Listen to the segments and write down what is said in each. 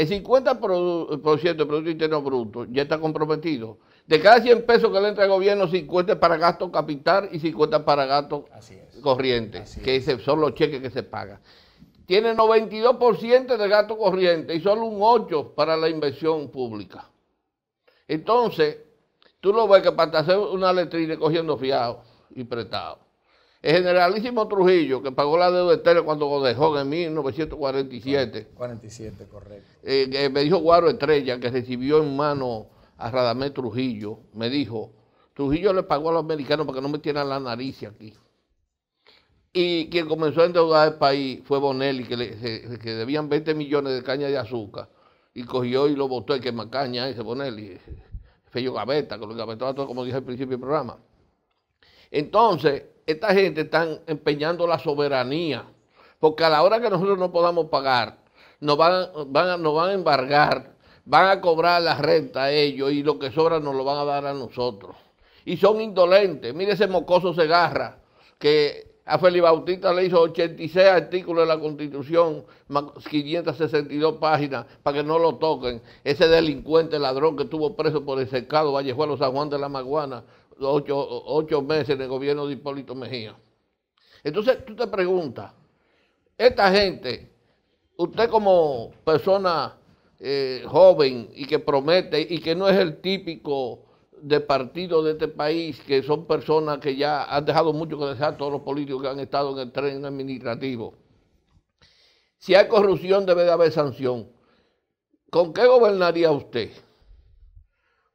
el 50% por del Producto Interno Bruto ya está comprometido. De cada 100 pesos que le entra al gobierno, 50 para gasto capital y 50 para gasto corriente, que son los cheques que se pagan. Tiene 92% de gasto corriente y solo un 8% para la inversión pública. Entonces, tú lo ves que para hacer una letrina cogiendo fiado y prestado el generalísimo Trujillo, que pagó la deuda Tele cuando lo dejó en 1947. 47, correcto. Eh, me dijo Guaro Estrella, que recibió en mano a Radamé Trujillo, me dijo, Trujillo le pagó a los americanos para que no metieran la nariz aquí. Y quien comenzó a endeudar el país fue Bonelli, que, le, que debían 20 millones de caña de azúcar. Y cogió y lo botó, el que más caña ese Bonelli, eh, Fello Gaveta, que lo gavetaba todo, como dije al principio del programa. Entonces, esta gente está empeñando la soberanía, porque a la hora que nosotros no podamos pagar, nos van, a, embargar, van a cobrar la renta a ellos y lo que sobra nos lo van a dar a nosotros. Y son indolentes. Mire ese mocoso Segarra, que a Felipe Bautista le hizo 86 artículos de la Constitución, 562 páginas, para que no lo toquen. Ese delincuente ladrón que estuvo preso por el cercado Vallejuelo San Juan de la Maguana, ocho, meses meses el gobierno de Hipólito Mejía. Entonces tú te preguntas, esta gente, usted como persona eh, joven y que promete y que no es el típico de partido de este país, que son personas que ya han dejado mucho que desear todos los políticos que han estado en el tren administrativo. Si hay corrupción debe de haber sanción. ¿Con qué gobernaría usted?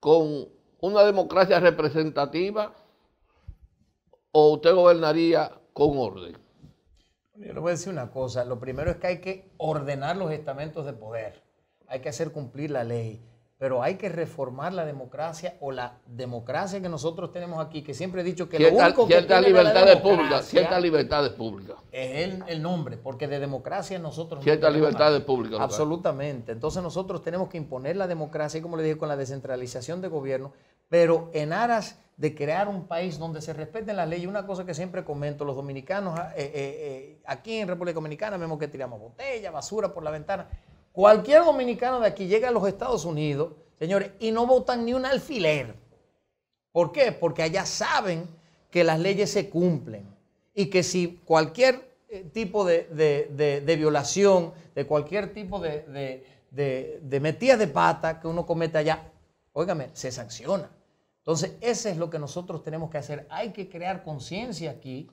¿Con una democracia representativa o usted gobernaría con orden? Yo le voy a decir una cosa. Lo primero es que hay que ordenar los estamentos de poder. Hay que hacer cumplir la ley. Pero hay que reformar la democracia o la democracia que nosotros tenemos aquí, que siempre he dicho que cierta, lo único que libertad la pública, ciertas libertades públicas. Es el, nombre, porque de democracia nosotros ciertas libertades públicas. Absolutamente. Entonces nosotros tenemos que imponer la democracia, y como le dije, con la descentralización de gobierno, pero en aras de crear un país donde se respeten las leyes, una cosa que siempre comento, los dominicanos, ah, eh, eh, eh, aquí en República Dominicana vemos que tiramos botella, basura por la ventana. Cualquier dominicano de aquí llega a los Estados Unidos, señores, y no votan ni un alfiler. ¿Por qué? Porque allá saben que las leyes se cumplen y que si cualquier tipo de, violación, de cualquier tipo de, metida de pata que uno comete allá, óigame, se sanciona. Entonces, eso es lo que nosotros tenemos que hacer. Hay que crear conciencia aquí,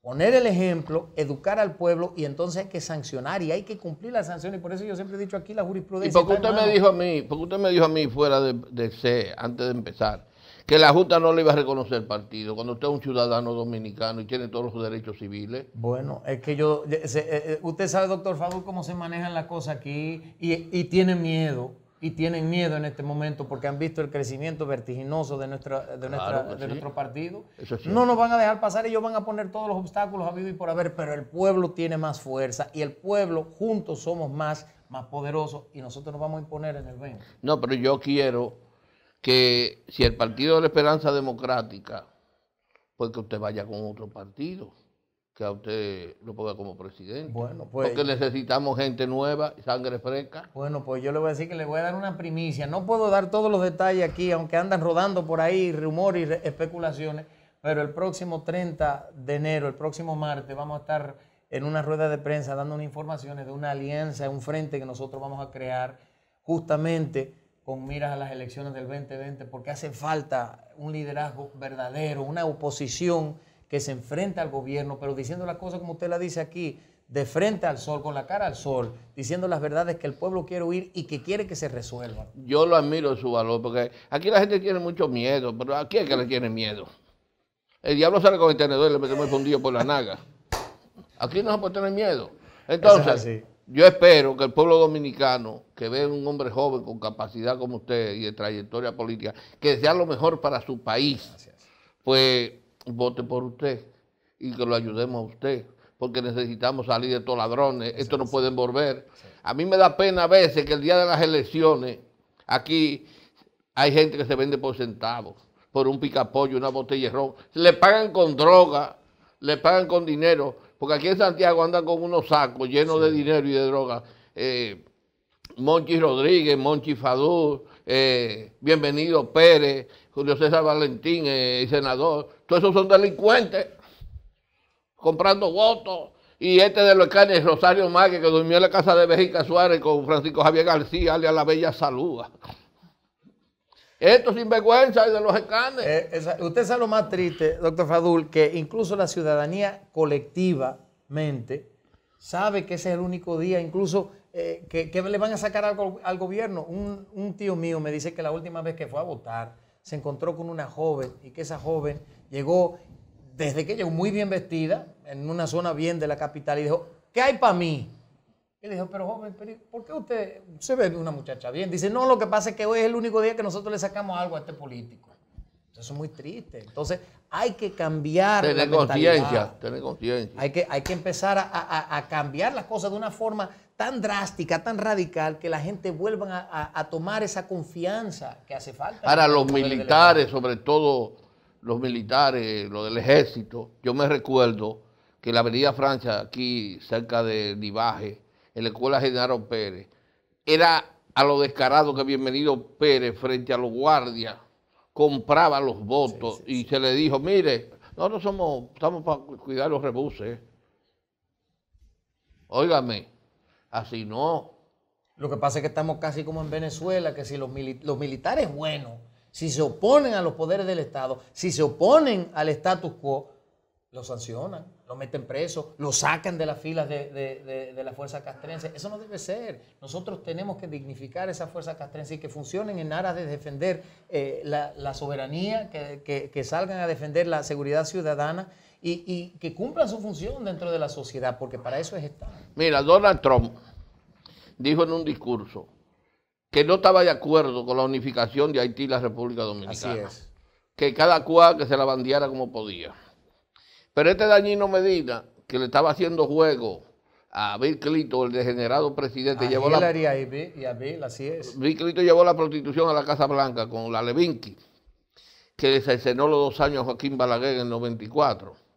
poner el ejemplo, educar al pueblo y entonces hay que sancionar y hay que cumplir las sanciones. Y por eso yo siempre he dicho aquí la jurisprudencia. Y porque usted, me dijo a mí, porque usted me dijo a mí fuera de, de C, antes de empezar, que la Junta no le iba a reconocer el partido, cuando usted es un ciudadano dominicano y tiene todos los derechos civiles. Bueno, es que yo, eh, eh, eh, usted sabe, doctor Favor, cómo se manejan las cosas aquí y tiene miedo y tienen miedo en este momento porque han visto el crecimiento vertiginoso de, nuestra, nuestro partido. No nos van a dejar pasar, y ellos van a poner todos los obstáculos a vivir y por haber, pero el pueblo tiene más fuerza y el pueblo juntos somos más, más poderosos y nosotros nos vamos a imponer en el 20. No, pero yo quiero que si el Partido de la Esperanza Democrática, pues que usted vaya con otro partido que a usted lo ponga como presidente. Bueno, pues, Porque necesitamos gente nueva, sangre fresca. Bueno, pues yo le voy a decir que le voy a dar una primicia. No puedo dar todos los detalles aquí, aunque andan rodando por ahí rumores y especulaciones, pero el próximo 30 de enero, el próximo martes, vamos a estar en una rueda de prensa dando unas informaciones de una alianza, un frente que nosotros vamos a crear justamente con miras a las elecciones del 2020, porque hace falta un liderazgo verdadero, una oposición que se enfrenta al gobierno, pero diciendo las cosas como usted la dice aquí, de frente al sol, con la cara al sol, diciendo las verdades que el pueblo quiere oír y que quiere que se resuelvan. Yo lo admiro su valor, porque aquí la gente tiene mucho miedo, pero aquí es que le tiene miedo? El diablo sale con el tenedor y le metemos el fundillo por la naga. Aquí no se puede tener miedo. Entonces, yo espero que el pueblo dominicano, que ve un hombre joven con capacidad como usted y de trayectoria política, que sea lo mejor para su país, pues vote por usted y que lo ayudemos a usted, porque necesitamos salir de estos ladrones, esto no pueden volver. A mí me da pena a veces que el día de las elecciones, aquí hay gente que se vende por centavos, por un picapollo, una botella de ron, le pagan con droga, le pagan con dinero, porque aquí en Santiago andan con unos sacos llenos de dinero y de droga. Eh, Monchi Rodríguez, Monchi Fadú, eh, Bienvenido Pérez, Julio César Valentín, eh, el senador, todos esos son delincuentes, comprando votos. Y este de los canes, Rosario Márquez, que durmió en la casa de Vejica Suárez con Francisco Javier García, a La Bella Saluda. Esto sinvergüenza de los escanes. Eh, usted sabe lo más triste, doctor Fadul, que incluso la ciudadanía colectivamente sabe que ese es el único día, incluso eh, que, le van a sacar algo al gobierno. un tío mío me dice que la última vez que fue a votar, se encontró con una joven y que esa joven llegó desde que llegó muy bien vestida, en una zona bien de la capital, y dijo, ¿qué hay para mí? Y le dijo, pero joven, ¿por qué usted se ve una muchacha bien? Dice, no, lo que pasa es que hoy es el único día que nosotros le sacamos algo a este político. Eso es muy triste. Entonces, hay que cambiar. Tener conciencia, tener conciencia. Hay que, hay que empezar a, a cambiar las cosas de una forma tan drástica, tan radical, que la gente vuelva a, tomar esa confianza que hace falta. para los militares, sobre todo los militares, lo del ejército, yo me recuerdo que la Avenida Francia, aquí cerca de Nivaje, en la escuela Genaro Pérez, era a lo descarado que Bienvenido Pérez frente a los guardias compraba los votos y se le dijo, mire, nosotros somos, estamos para cuidar los rebuses. Óigame, Así no. Lo que pasa es que estamos casi como en Venezuela, que si los, militares buenos, si se oponen a los poderes del Estado, si se oponen al status quo, lo sancionan, lo meten preso, lo sacan de las filas de, la fuerza castrense. Eso no debe ser. Nosotros tenemos que dignificar esa fuerza castrense y que funcionen en aras de defender eh, la, soberanía, que salgan a defender la seguridad ciudadana y, que cumplan su función dentro de la sociedad, porque para eso es Estado. Mira, Donald Trump dijo en un discurso que no estaba de acuerdo con la unificación de Haití y la República Dominicana. Así es. Que cada cual que se la bandiara como podía. Pero este dañino Medina, que le estaba haciendo juego a Bill Clinton, el degenerado presidente, llevó la, y a, Bill, así es. Bill Clinton llevó la prostitución a la Casa Blanca con la Levinsky, que le los dos años a Joaquín Balaguer en el 94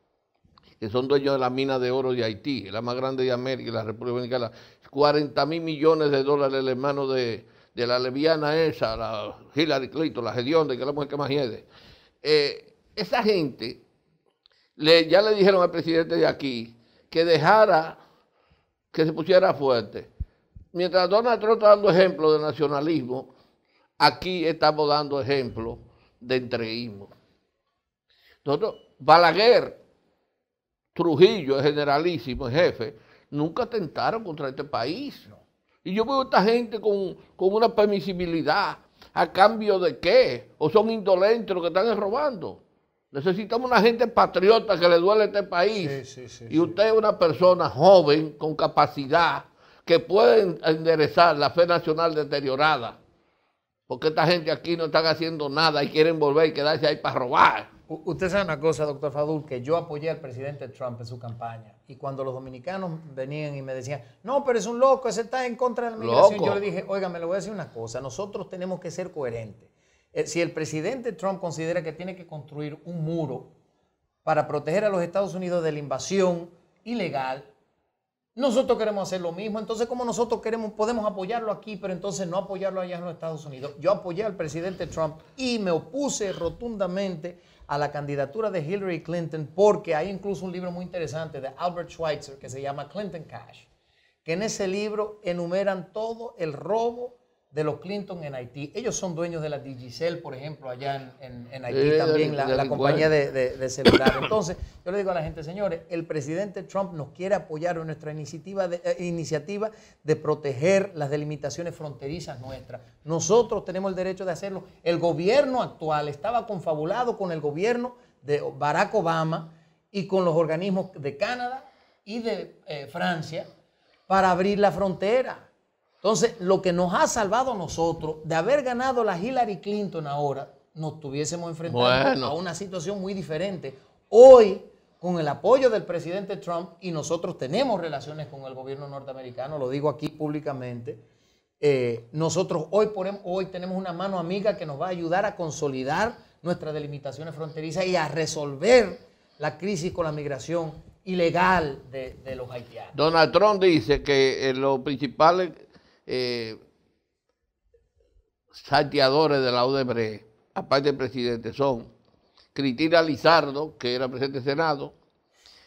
que son dueños de la mina de oro de Haití, la más grande de América, la República Dominicana, 40 mil millones de dólares el hermano de, de la leviana esa, la Hillary Clinton, la ...de que es la mujer que más hiede. Eh, esa gente, le, ya le dijeron al presidente de aquí que dejara, que se pusiera fuerte. Mientras Donald Trump está dando ejemplo de nacionalismo, aquí estamos dando ejemplo de entreísmo. Nosotros, Balaguer, Trujillo, es generalísimo, el jefe, nunca atentaron contra este país. Y yo veo a esta gente con, una permisibilidad. ¿A cambio de qué? ¿O son indolentes los que están robando? Necesitamos una gente patriota que le duele a este país. y usted es una persona joven, con capacidad, que puede enderezar la fe nacional deteriorada. Porque esta gente aquí no están haciendo nada y quieren volver y quedarse ahí para robar. Usted sabe una cosa, doctor Fadul, que yo apoyé al presidente Trump en su campaña. Y cuando los dominicanos venían y me decían, no, pero es un loco, ese está en contra de la migración, yo le dije, oiga, me le voy a decir una cosa, nosotros tenemos que ser coherentes. Eh, si el presidente Trump considera que tiene que construir un muro para proteger a los Estados Unidos de la invasión ilegal, nosotros queremos hacer lo mismo, entonces como nosotros queremos, podemos apoyarlo aquí, pero entonces no apoyarlo allá en los Estados Unidos. Yo apoyé al presidente Trump y me opuse rotundamente a la candidatura de Hillary Clinton porque hay incluso un libro muy interesante de Albert Schweitzer que se llama Clinton Cash, que en ese libro enumeran todo el robo de los Clinton en Haití. Ellos son dueños de la Digicel, por ejemplo, allá en, Haití también, la, compañía de, de, celular. Entonces, yo le digo a la gente, señores, el presidente Trump nos quiere apoyar en nuestra iniciativa de, eh, iniciativa de proteger las delimitaciones fronterizas nuestras. Nosotros tenemos el derecho de hacerlo. El gobierno actual estaba confabulado con el gobierno de Barack Obama y con los organismos de Canadá y de eh, Francia para abrir la frontera. Entonces, lo que nos ha salvado a nosotros de haber ganado la Hillary Clinton ahora, nos tuviésemos enfrentando a una situación muy diferente. Hoy, con el apoyo del presidente Trump, y nosotros tenemos relaciones con el gobierno norteamericano, lo digo aquí públicamente, eh, nosotros hoy, tenemos una mano amiga que nos va a ayudar a consolidar nuestras delimitaciones fronterizas y a resolver la crisis con la migración ilegal de, los haitianos. Donald Trump dice que eh, lo principal eh, salteadores de la UDEBRE, aparte del presidente, son Cristina Lizardo, que era presidente del Senado,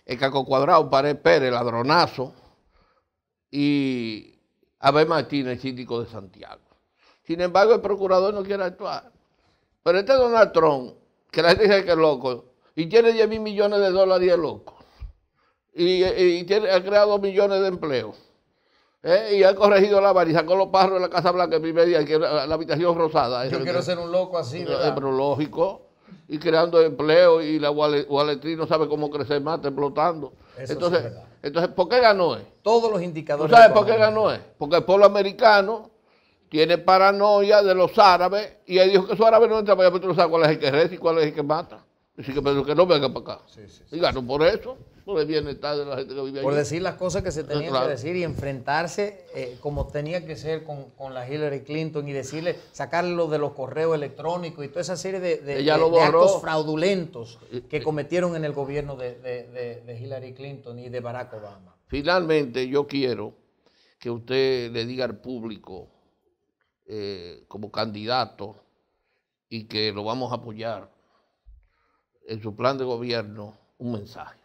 el Caco Cuadrado, Pared Pérez, Ladronazo, y Abel Martínez, síndico de Santiago. Sin embargo, el procurador no quiere actuar. Pero este Donald Trump, que la gente dice que es loco, y tiene 10 mil millones de dólares y es loco, y, ha creado millones de empleos. Eh, y ha corregido la vara y sacó los pájaros de la Casa Blanca primer que la, la habitación rosada. Yo quiero ser un loco así, eh, ¿verdad? Pero lógico. Y creando empleo y la Waletri no sabe cómo crecer más, explotando. entonces, entonces, ¿por qué ganó él? Todos los indicadores. ¿Tú sabes por qué ganó él? Porque el pueblo americano tiene paranoia de los árabes y él dijo que esos árabes no entran para allá, pero tú no sabes cuál es el que reza y cuál es el que mata. Así que, pero que no venga para acá. Sí, sí, y ganó por eso por bienestar Por decir las cosas que se ah, tenían que decir y enfrentarse eh, como tenía que ser con, la Hillary Clinton y decirle, sacarlo de los correos electrónicos y toda esa serie de, de, actos fraudulentos que cometieron en el gobierno de Hillary Clinton y de Barack Obama. Finalmente, yo quiero que usted le diga al público eh, como candidato y que lo vamos a apoyar en su plan de gobierno un mensaje.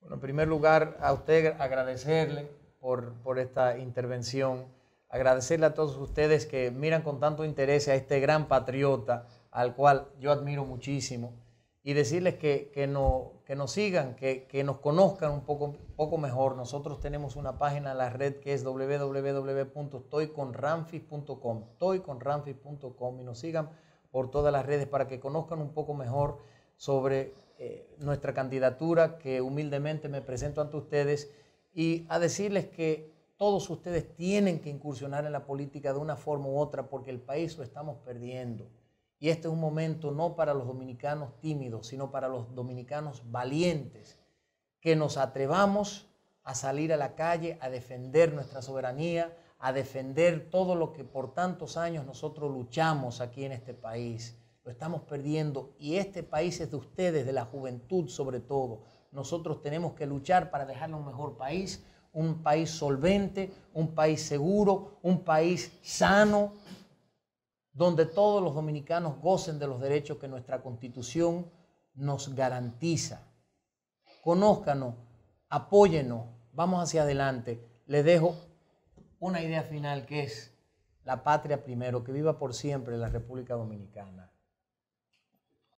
Bueno, en primer lugar, a usted agradecerle por, por esta intervención, agradecerle a todos ustedes que miran con tanto interés a este gran patriota al cual yo admiro muchísimo y decirles que, no, que nos sigan, que, nos conozcan un poco, poco mejor. Nosotros tenemos una página en la red que es www.toyconranfis.com, toyconranfis.com y nos sigan por todas las redes para que conozcan un poco mejor sobre eh, nuestra candidatura que humildemente me presento ante ustedes y a decirles que todos ustedes tienen que incursionar en la política de una forma u otra porque el país lo estamos perdiendo. Y este es un momento no para los dominicanos tímidos, sino para los dominicanos valientes, que nos atrevamos a salir a la calle, a defender nuestra soberanía, a defender todo lo que por tantos años nosotros luchamos aquí en este país estamos perdiendo y este país es de ustedes, de la juventud sobre todo. Nosotros tenemos que luchar para dejarle un mejor país, un país solvente, un país seguro, un país sano, donde todos los dominicanos gocen de los derechos que nuestra constitución nos garantiza. Conózcanos, apóyenos, vamos hacia adelante. Le dejo una idea final que es la patria primero, que viva por siempre la República Dominicana.